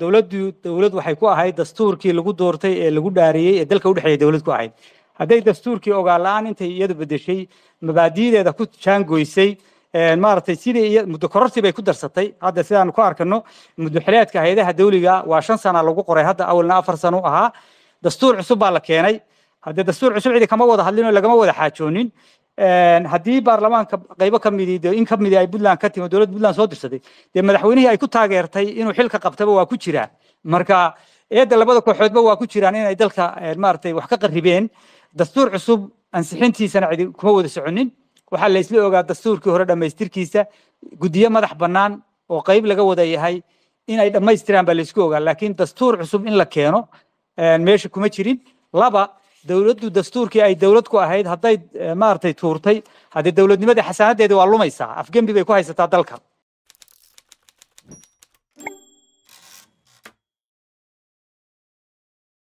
dowladdu dowlad waxay ku ahayd dastuurkii lagu doortay ee lagu dhaariyey ee dalka udhexeeya dowlad ku ahayd hadday dastuurkii ogaa la aan intay iyadu bedeshay mabaadiideeda ku jaangoysay maaragtay sidii muddo korortii bay ku darsatay hadda sidaanu ku arkano muddo xileedka adaha dawliga waa shan sana lagu qoray hadda awalna afar sano u ahaa dastuur cusub baa la keenay haddee dastuur cusub cidi kama wada hadlin oo lagama wada xaajoonin haddii baarlamaanka qaybo ka midi de in ka midi ay puntland ka timi dowladda puntland soo dirsatay dee madaxweynihii ay ku taageertay inuu xilka qabtaba waa ku jiraa marka eedda labada kooxoodba waa ku jiraan inay dalka maaragtay wax ka qarribeen dastuur cusub ansixintiisana cidi kuma wada soconin waxaa la ogaa dastuurkii hore dhammaystirkiisa guddiyo madax bannaan oo qayb laga wada yahay in dhammaystiraan baa laysku ogaa laakiin dastuur cusub in la keeno meesha kuma jirin laba dowladdu dastuurkii ay dowlad ku ahayd hadday eh, maaragtay tuurtay haddii dowladnimadii xasanadeedi waa lumaysaa afgembi bay ku haysataa dalka